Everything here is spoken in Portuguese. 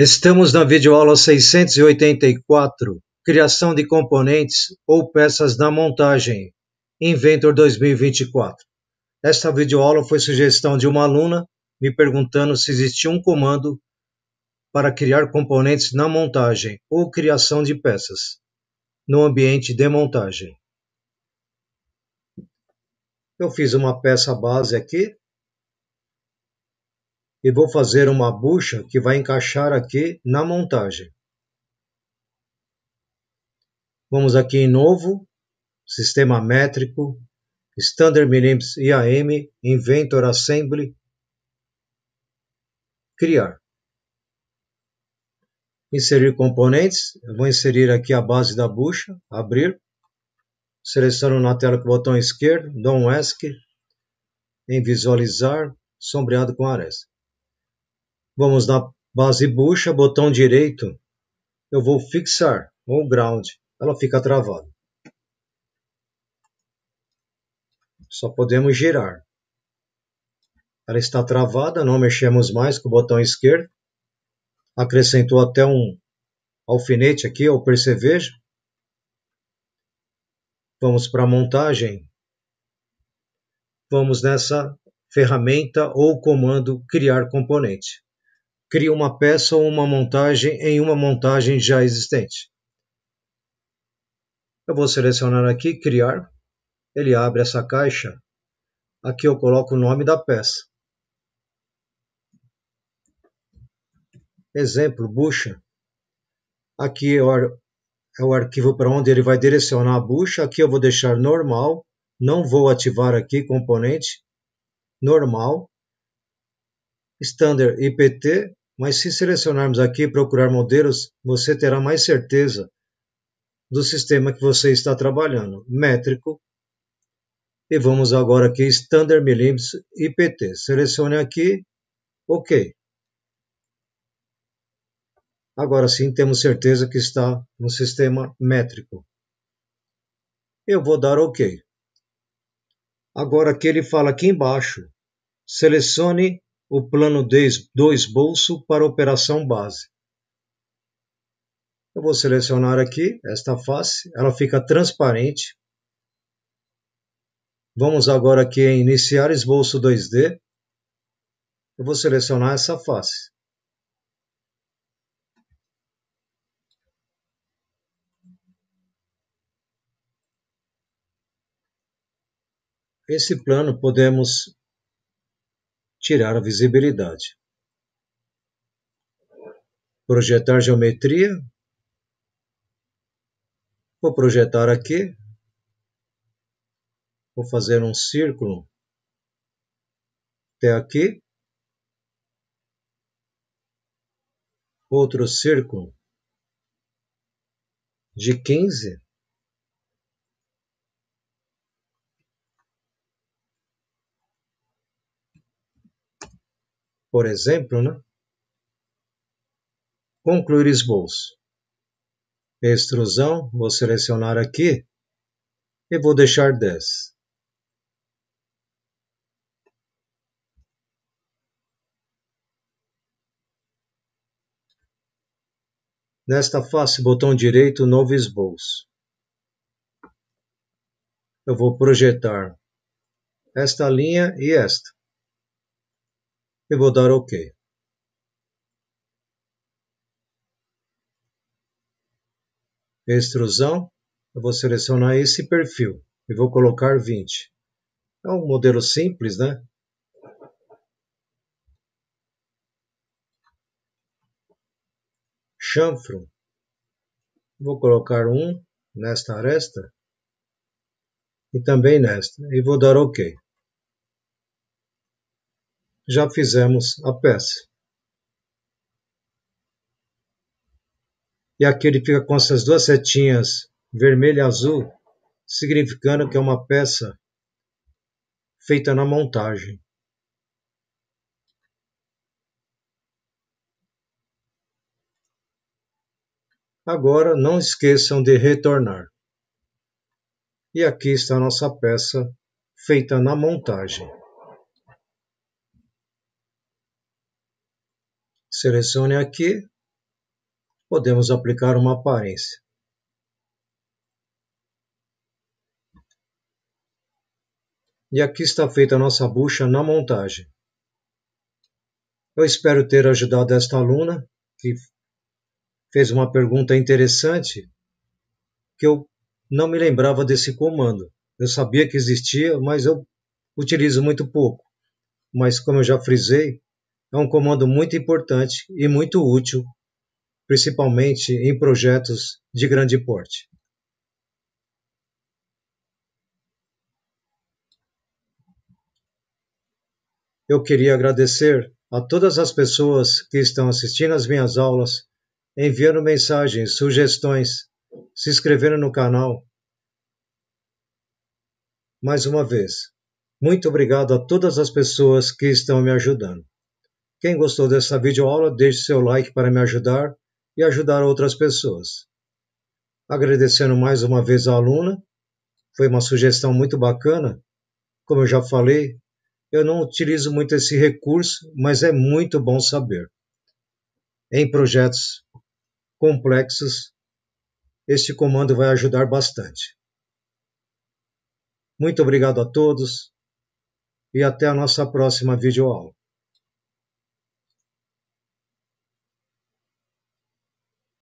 Estamos na videoaula 684, Criação de componentes ou peças na montagem, Inventor 2024. Esta videoaula foi sugestão de uma aluna me perguntando se existia um comando para criar componentes na montagem ou criação de peças no ambiente de montagem. Eu fiz uma peça base aqui, e vou fazer uma bucha que vai encaixar aqui na montagem. Vamos aqui em novo, sistema métrico, standard millimeters IAM, inventor assembly, criar. Inserir componentes, Eu vou inserir aqui a base da bucha, abrir, seleciono na tela com o botão esquerdo, dou um ESC, em visualizar, sombreado com ares. Vamos na base bucha, botão direito, eu vou fixar ou ground, ela fica travada. Só podemos girar. Ela está travada, não mexemos mais com o botão esquerdo. Acrescentou até um alfinete aqui, ou percevejo. Vamos para a montagem. Vamos nessa ferramenta ou comando criar componente cria uma peça ou uma montagem em uma montagem já existente. Eu vou selecionar aqui Criar. Ele abre essa caixa. Aqui eu coloco o nome da peça. Exemplo, bucha. Aqui é o é arquivo para onde ele vai direcionar a bucha. Aqui eu vou deixar normal. Não vou ativar aqui componente. Normal. Standard IPT. Mas se selecionarmos aqui procurar modelos, você terá mais certeza do sistema que você está trabalhando, métrico. E vamos agora aqui, Standard Millimeters IPT. Selecione aqui, OK. Agora sim temos certeza que está no sistema métrico. Eu vou dar OK. Agora aqui ele fala aqui embaixo, selecione o plano 2 bolso para operação base. Eu vou selecionar aqui esta face, ela fica transparente. Vamos agora aqui em iniciar esboço 2D. Eu vou selecionar essa face. Esse plano podemos tirar a visibilidade. Projetar geometria. Vou projetar aqui. Vou fazer um círculo até aqui. Outro círculo de 15 por exemplo, né? concluir esboço. Extrusão, vou selecionar aqui e vou deixar 10. Nesta face, botão direito, novo esboço. Eu vou projetar esta linha e esta. Eu vou dar OK. Extrusão, eu vou selecionar esse perfil e vou colocar 20. É um modelo simples, né? Chanfro, vou colocar um nesta aresta e também nesta, e vou dar OK. Já fizemos a peça. E aqui ele fica com essas duas setinhas vermelha e azul, significando que é uma peça feita na montagem. Agora não esqueçam de retornar. E aqui está a nossa peça feita na montagem. Selecione aqui. Podemos aplicar uma aparência. E aqui está feita a nossa bucha na montagem. Eu espero ter ajudado esta aluna, que fez uma pergunta interessante, que eu não me lembrava desse comando. Eu sabia que existia, mas eu utilizo muito pouco. Mas como eu já frisei, é um comando muito importante e muito útil, principalmente em projetos de grande porte. Eu queria agradecer a todas as pessoas que estão assistindo às minhas aulas, enviando mensagens, sugestões, se inscrevendo no canal. Mais uma vez, muito obrigado a todas as pessoas que estão me ajudando. Quem gostou dessa videoaula, deixe seu like para me ajudar e ajudar outras pessoas. Agradecendo mais uma vez a aluna, foi uma sugestão muito bacana. Como eu já falei, eu não utilizo muito esse recurso, mas é muito bom saber. Em projetos complexos, este comando vai ajudar bastante. Muito obrigado a todos e até a nossa próxima videoaula.